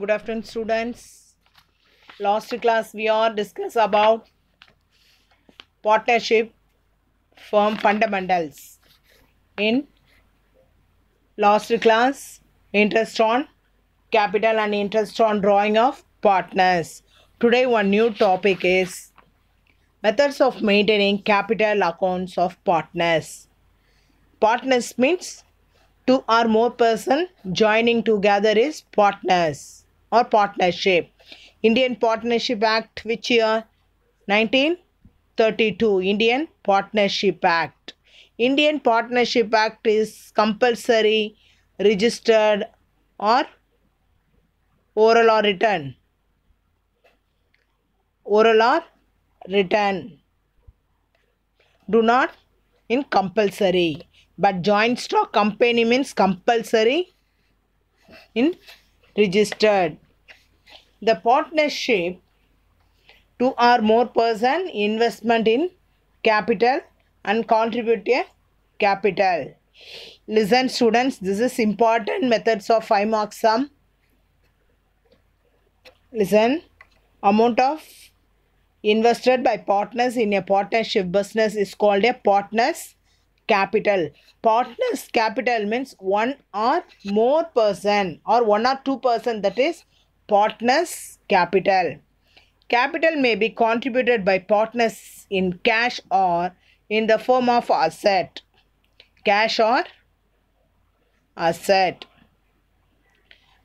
good afternoon students last class we are discuss about partnership firm fundamentals in last class interest on capital and interest on drawing of partners today one new topic is methods of maintaining capital accounts of partners partners means two or more person joining together is partners or partnership. Indian Partnership Act, which year? 1932. Indian Partnership Act. Indian Partnership Act is compulsory, registered or oral or written. Oral or written. Do not in compulsory. But joint stock company means compulsory in registered the partnership two or more person investment in capital and contribute a capital listen students this is important methods of 5 mark sum listen amount of invested by partners in a partnership business is called a partners capital partners capital means one or more person or one or two person that is partners' capital. Capital may be contributed by partners in cash or in the form of asset. Cash or asset.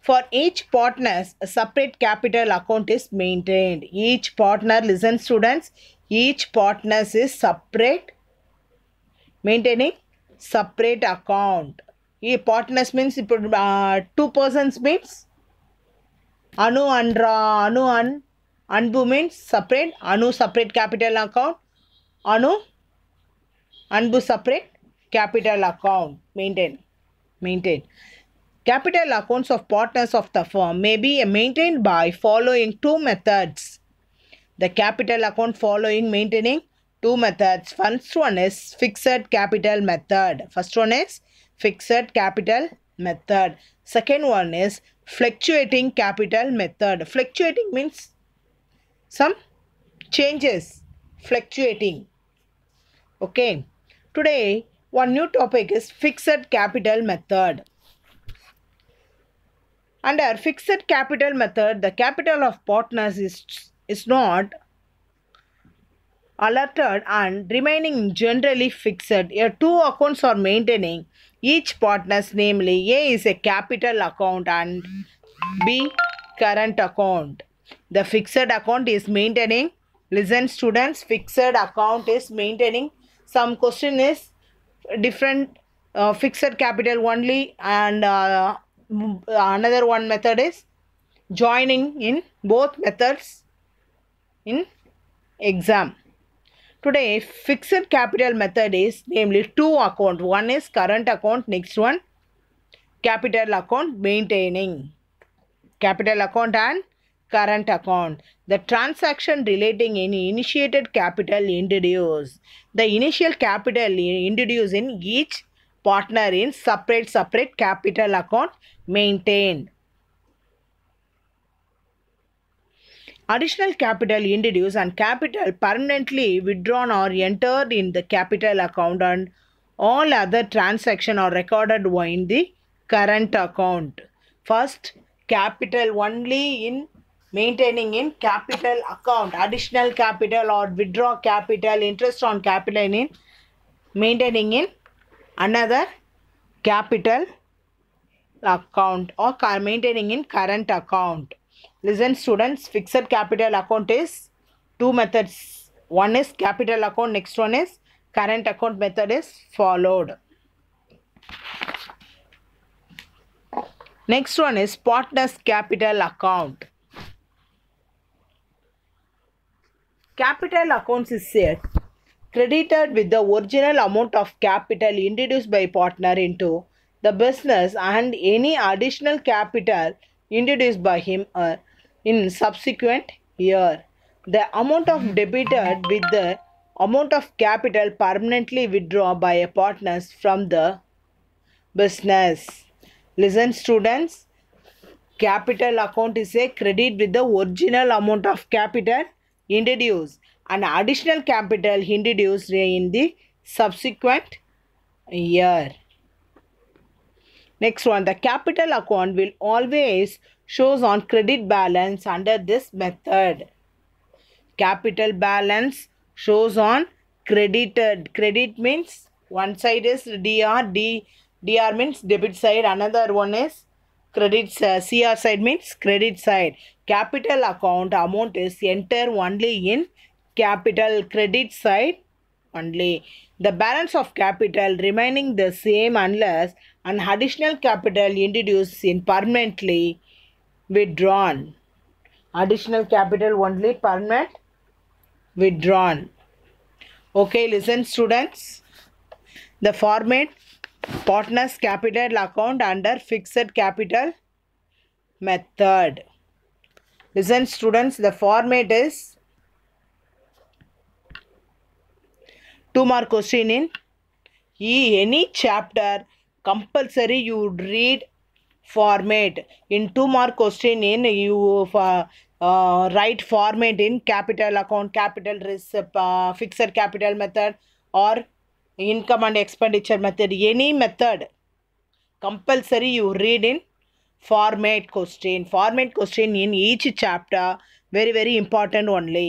For each partners, a separate capital account is maintained. Each partner, listen students, each partners is separate, maintaining separate account. E partners means uh, two persons means Anu andra anu அன் அன்பு means separate. Anu separate capital account. Anu அன்பு separate capital account maintain maintain Capital accounts of partners of the firm may be maintained by following two methods. The capital account following maintaining two methods. First one is fixed capital method. First one is fixed capital method. Second one is fluctuating capital method. Fluctuating means some changes, fluctuating. Okay. Today, one new topic is fixed capital method. Under fixed capital method, the capital of partners is, is not alerted and remaining generally fixed. Here two accounts are maintaining each partner's namely A is a capital account and B current account. The fixed account is maintaining. Listen students, fixed account is maintaining. Some question is different uh, fixed capital only and uh, another one method is joining in both methods in exam. Today, fixed capital method is namely two account. One is current account, next one capital account maintaining. Capital account and current account. The transaction relating any initiated capital introduced. The initial capital introduced in each partner in separate separate capital account maintained. Additional capital introduced and capital permanently withdrawn or entered in the capital account and all other transactions are recorded in the current account. First, capital only in maintaining in capital account, additional capital or withdraw capital, interest on capital in maintaining in another capital account or maintaining in current account. Listen students, fixed capital account is two methods. One is capital account, next one is current account method is followed. Next one is partners capital account. Capital accounts is said credited with the original amount of capital introduced by partner into the business and any additional capital introduced by him or in subsequent year. The amount of debited with the amount of capital permanently withdrawn by a partners from the business. Listen students, capital account is a credit with the original amount of capital introduced and additional capital introduced in the subsequent year. Next one, the capital account will always shows on credit balance under this method. Capital balance shows on credited. Credit means one side is DR, D, DR means debit side, another one is credit uh, CR side means credit side. Capital account amount is enter only in capital credit side only. The balance of capital remaining the same unless an additional capital introduced in permanently withdrawn additional capital only permanent withdrawn okay listen students the format partners capital account under fixed capital method listen students the format is two mark question in e any chapter compulsory you read format in two mark question in you uh, uh, write format in capital account capital risk uh, fixed capital method or income and expenditure method any method compulsory you read in format question format question in each chapter very very important only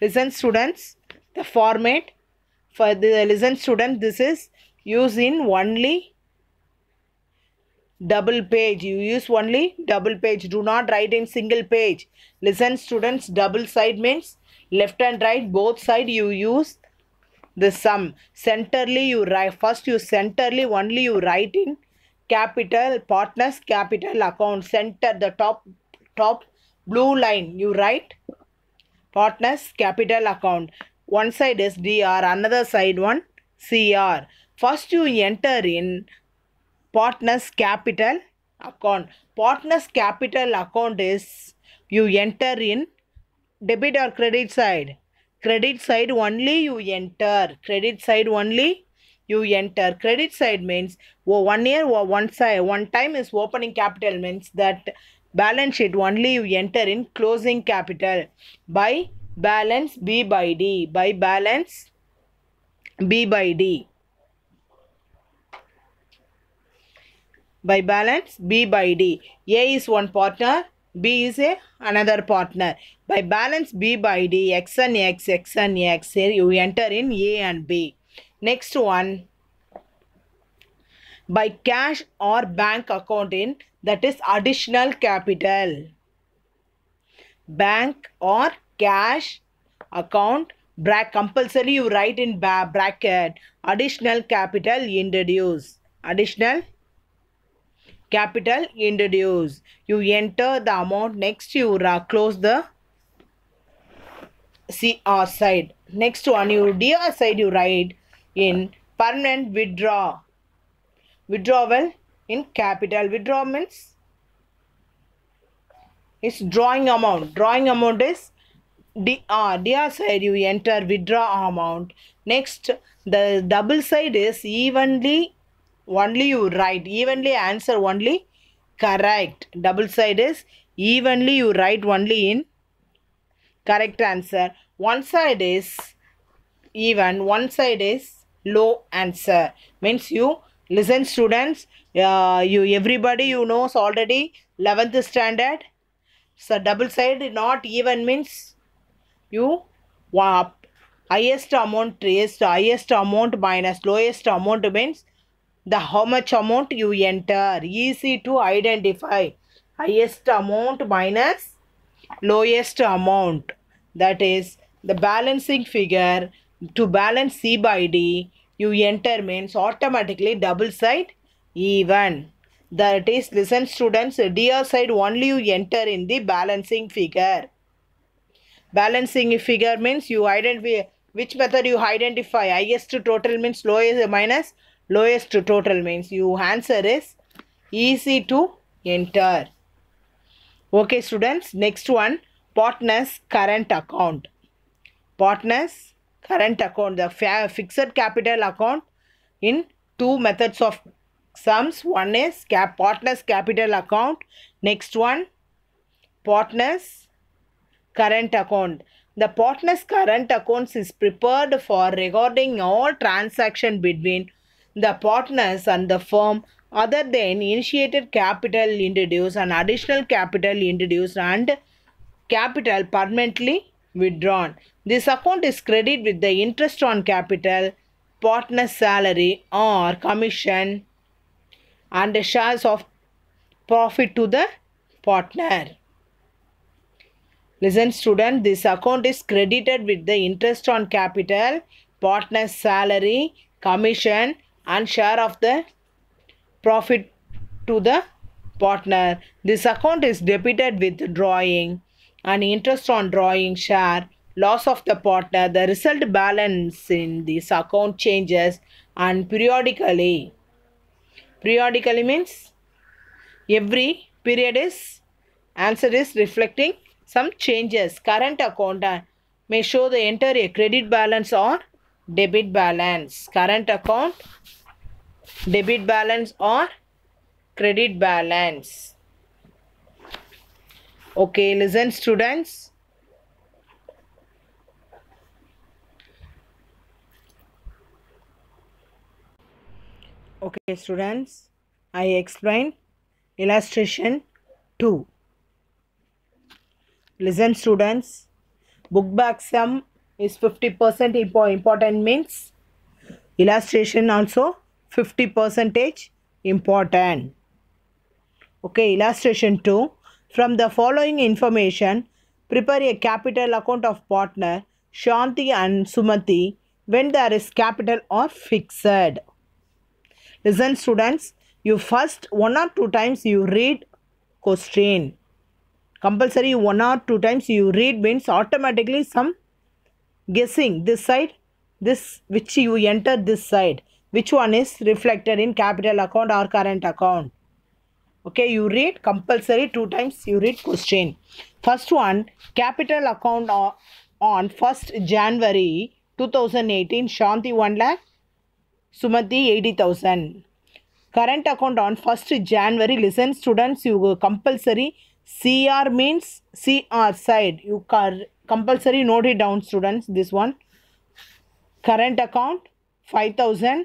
listen students the format for the listen student this is used in only double page you use only double page do not write in single page listen students double side means left and right both side you use the sum centerly you write first you centerly only you write in capital partners capital account center the top top blue line you write partners capital account one side is dr another side one cr first you enter in partners capital account. Partners capital account is you enter in debit or credit side. Credit side only you enter. Credit side only you enter. Credit side means one year or oh, one side. One time is opening capital means that balance sheet only you enter in closing capital by balance B by D. By balance B by D. by balance B by D. A is one partner, B is a another partner. By balance B by D, X and X, X and X, here you enter in A and B. Next one, by cash or bank account in, that is additional capital. Bank or cash account, bracket, compulsory you write in bracket, additional capital introduce. Additional Capital introduce. You enter the amount next you close the CR side. Next one, you DR side you write in permanent withdraw. Withdrawal in capital. Withdraw means is drawing amount. Drawing amount is DR. DR side you enter withdraw amount. Next the double side is evenly only you write evenly answer only correct double side is evenly you write only in correct answer one side is even one side is low answer means you listen students uh, you everybody you knows already 11th standard so double side not even means you uh, highest amount trace highest amount minus lowest amount means the how much amount you enter easy to identify highest amount minus lowest amount that is the balancing figure to balance C by D you enter means automatically double side even that is listen students DR side only you enter in the balancing figure balancing figure means you identify which method you identify highest total means lowest minus lowest total means your answer is easy to enter. Okay students, next one partner's current account. Partner's current account, the fixed capital account in two methods of sums. One is cap partner's capital account. Next one, partner's current account. The partner's current accounts is prepared for recording all transaction between the partners and the firm other than initiated capital introduced and additional capital introduced and capital permanently withdrawn. This account is credited with the interest on capital, partner salary or commission and the shares of profit to the partner. Listen student, this account is credited with the interest on capital, partner salary, commission and share of the profit to the partner. This account is debited with drawing and interest on drawing share, loss of the partner. The result balance in this account changes and periodically. Periodically means every period is answer is reflecting some changes. Current account uh, may show the entire credit balance or debit balance. Current account debit balance or credit balance. Okay, listen students. Okay students, I explain illustration 2. Listen students, book back sum is 50% important means illustration also 50 percentage important. Okay, illustration 2. From the following information, prepare a capital account of partner Shanti and Sumati when there is capital or fixed. Listen students, you first one or two times you read question. Compulsory one or two times you read means automatically some guessing this side, this which you enter this side which one is reflected in capital account or current account okay you read compulsory two times you read question first one capital account on 1st january 2018 shanti 1 lakh sumati 80000 current account on 1st january listen students you go compulsory cr means cr side you car compulsory note it down students this one current account 5000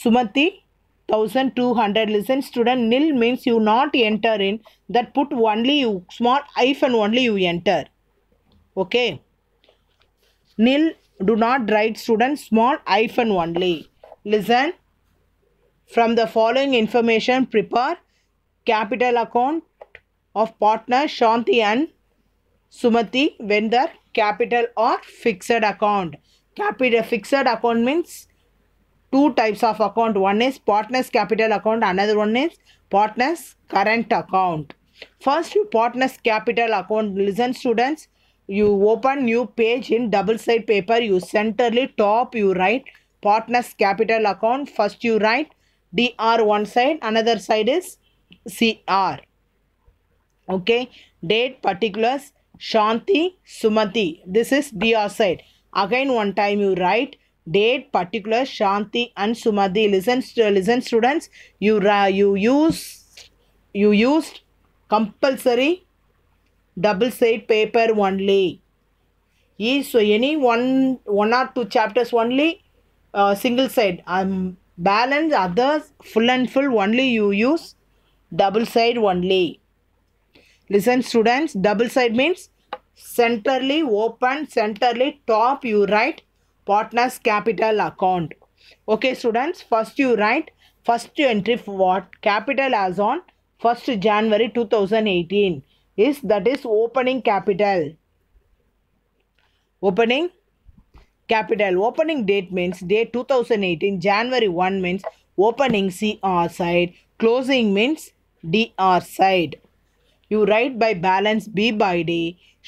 Sumati 1200 listen student nil means you not enter in that put only you small hyphen only you enter okay nil do not write student small hyphen only listen from the following information prepare capital account of partner Shanti and Sumati when their capital or fixed account capital fixed account means two types of account. One is partner's capital account. Another one is partner's current account. First, you partner's capital account. Listen students, you open new page in double side paper. You centerly top, you write partner's capital account. First you write DR one side. Another side is CR. Okay. Date, particulars, Shanti, Sumati. This is DR side. Again one time you write date, particular, Shanti and Sumadhi. Listen, listen students, you, you use, you used compulsory double side paper only. Is so any one, one or two chapters only, uh, single side. Um, balance others full and full only you use double side only. Listen students, double side means centrally open, centrally top you write partners capital account okay students first you write first entry for what capital as on 1st January 2018 is that is opening capital opening capital opening date means day 2018 January 1 means opening CR side closing means DR side you write by balance B by D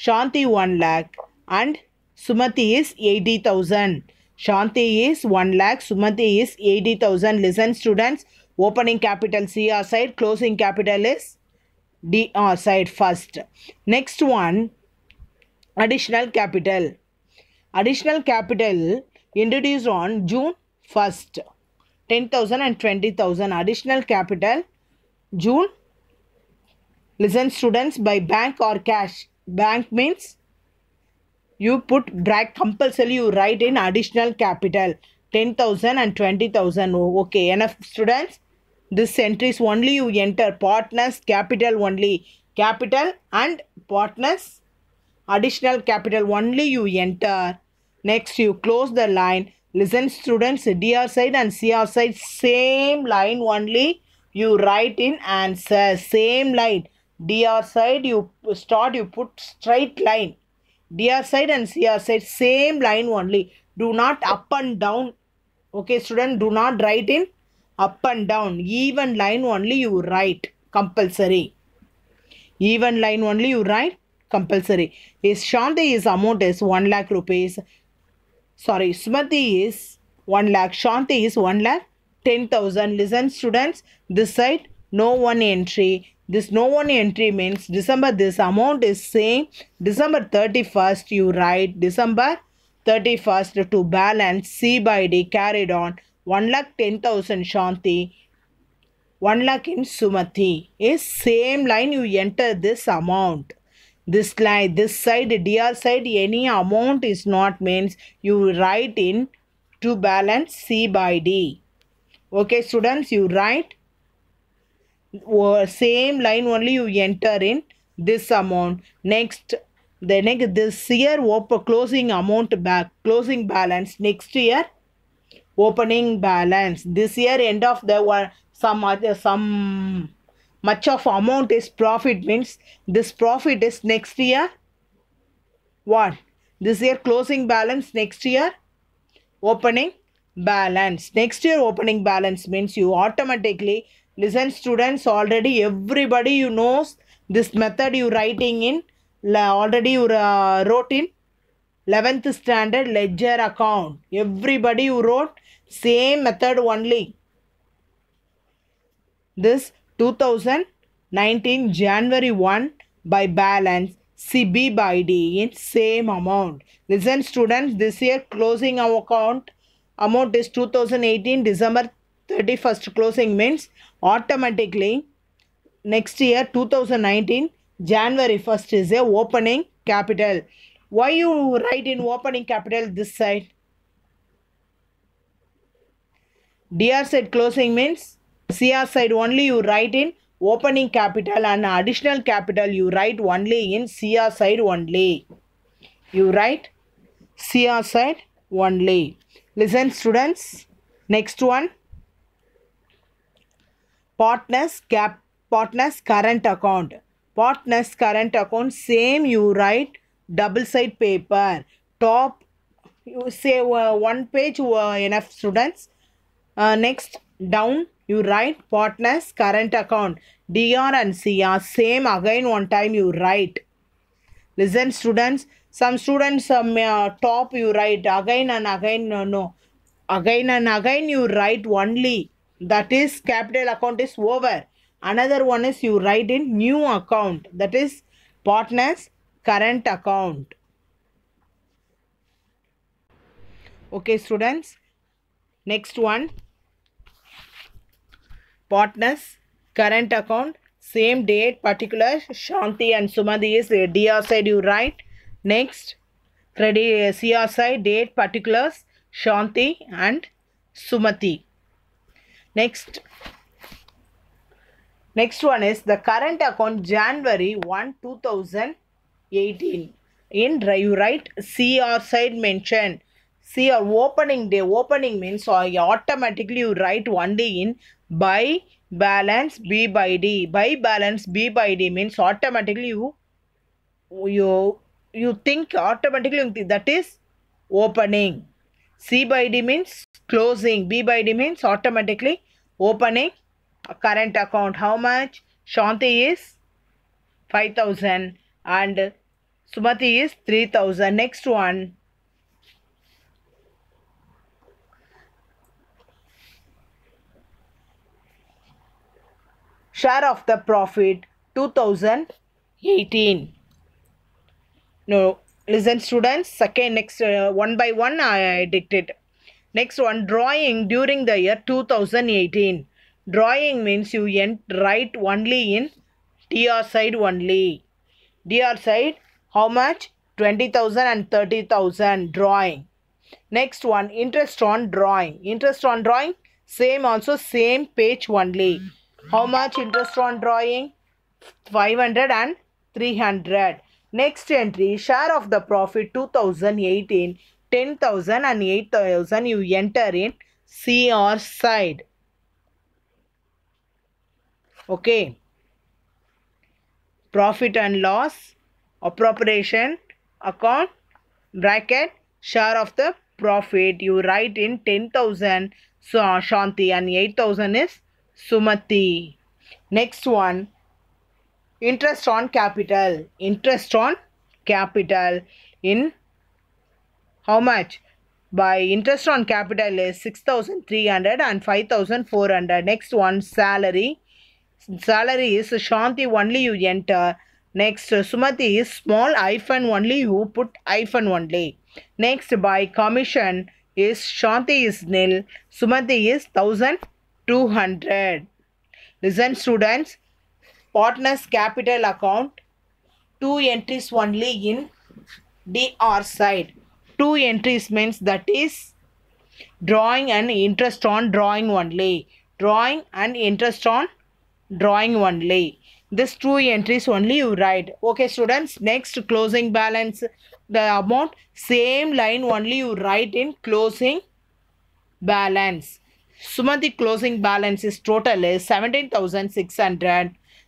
Shanti 1 lakh and Sumati is 80,000. Shanti is 1 lakh. Sumati is 80,000. Listen students, opening capital CR side, closing capital is DR side first. Next one, additional capital. Additional capital introduced on June 1st. 10,000 and 20,000 additional capital June. Listen students, by bank or cash. Bank means you put drag compulsory. you write in additional capital 10,000 and 20,000. Okay, enough students. This is only you enter partners capital only capital and partners additional capital only you enter. Next you close the line. Listen students DR side and CR side same line only you write in answer same line. DR side you start you put straight line DR side and CR side, same line only. Do not up and down. Okay, student, do not write in up and down. Even line only you write compulsory. Even line only you write compulsory. Is Shanti is amount is 1 lakh rupees. Sorry, Smati is 1 lakh. Shanti is 1 lakh 10,000. Listen students, this side no one entry this no one entry means December this amount is same December 31st you write December 31st to balance C by D carried on 1 lakh 10,000 Shanti 1 lakh in Sumati is same line you enter this amount this line this side dr side any amount is not means you write in to balance c by d okay students you write same line only you enter in this amount next the next this year open closing amount back closing balance next year opening balance this year end of the one some other some much of amount is profit means this profit is next year what this year closing balance next year opening balance. Next year opening balance means you automatically listen students already everybody you knows this method you writing in already you uh, wrote in 11th standard ledger account. Everybody you wrote same method only. This 2019 January 1 by balance CB by D in same amount. Listen students this year closing our account amount is 2018 December 31st closing means automatically next year 2019 January 1st is a opening capital. Why you write in opening capital this side? DR side closing means CR side only you write in opening capital and additional capital you write only in CR side only. You write CR side only. Listen students. Next one. Partners cap partners current account. Partners current account same you write double side paper. Top you say uh, one page uh, enough students. Uh, next down you write partners current account. DR and CR same again one time you write. Listen students some students um, uh, top you write again and again. No, no. Again and again you write only. That is capital account is over. Another one is you write in new account. That is partner's current account. Okay students. Next one. Partner's current account. Same date particular. Shanti and sumadhi is DR side you write Next, credit CSI, uh, date, particulars, Shanti and Sumati. Next, next one is the current account January 1, 2018. In you write CR side mentioned. C R opening day. Opening means so uh, automatically you write one day in by balance B by D. By balance B by D means automatically you you you think automatically that is opening. C by D means closing. B by D means automatically opening a current account. How much? Shanti is 5000 and Sumati is 3000. Next one. Share of the profit 2018 no listen students second next uh, one by one I dictated. next one drawing during the year 2018 drawing means you write only in DR side only DR side how much 20,000 and 30,000 drawing next one interest on drawing interest on drawing same also same page only how much interest on drawing 500 and 300 Next entry, share of the profit 2018, 10,000 and 8,000 you enter in CR side. Okay. Profit and loss, appropriation, account, bracket, share of the profit you write in 10,000 so Shanti and 8,000 is Sumati. Next one interest on capital interest on capital in how much by interest on capital is 6300 and 5400 next one salary salary is shanti only you enter next sumati is small iPhone only you put iPhone only next by commission is shanti is nil sumati is 1200 listen students partners capital account two entries only in dr side two entries means that is drawing and interest on drawing only drawing and interest on drawing only this two entries only you write okay students next closing balance the amount same line only you write in closing balance Sumati closing balance is total is 17,600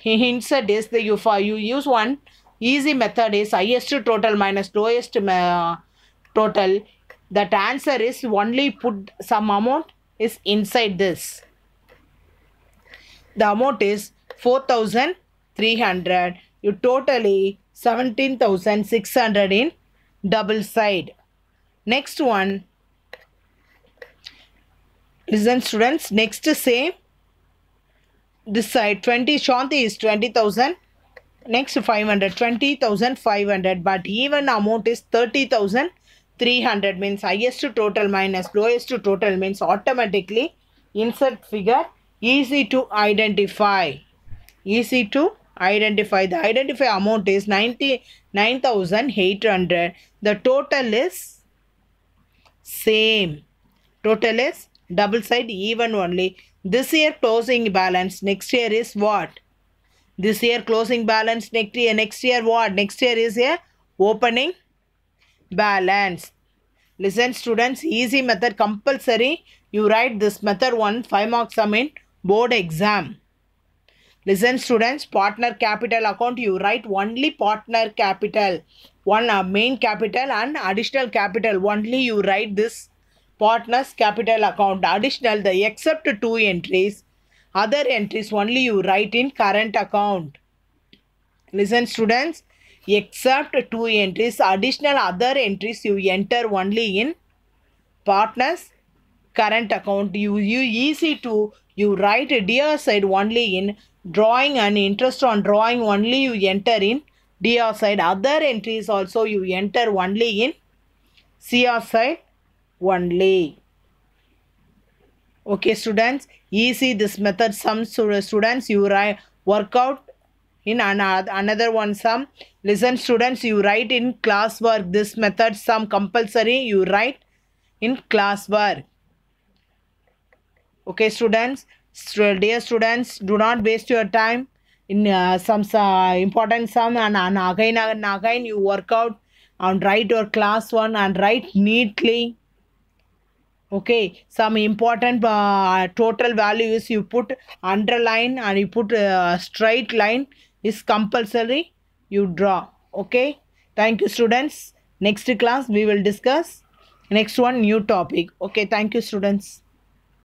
hints is the you you use one easy method is highest total minus lowest uh, total that answer is only put some amount is inside this the amount is 4300 you totally 17600 in double side next one listen students next same this side 20 shanti is 20000 next 500 20500 but even amount is 30300 means highest to total minus lowest to total means automatically insert figure easy to identify easy to identify the identify amount is 99800 the total is same total is double side even only this year closing balance, next year is what? This year closing balance, next year, next year what? Next year is a opening balance. Listen students, easy method compulsory. You write this method one, 5 marks. sum in board exam. Listen students, partner capital account, you write only partner capital. One uh, main capital and additional capital. Only you write this partners capital account additional the except two entries other entries only you write in current account listen students except two entries additional other entries you enter only in partners current account you, you easy to you write dear side only in drawing and interest on drawing only you enter in dear side other entries also you enter only in CR side only. Okay students, easy this method. Some students you write, work out in another, another one sum. Listen students, you write in classwork this method. Some compulsory you write in classwork. Okay students, dear students, do not waste your time in uh, some uh, important sum and, and again and again you work out and write your class one and write neatly okay some important uh, total values you put underline and you put uh, straight line is compulsory you draw okay thank you students next class we will discuss next one new topic okay thank you students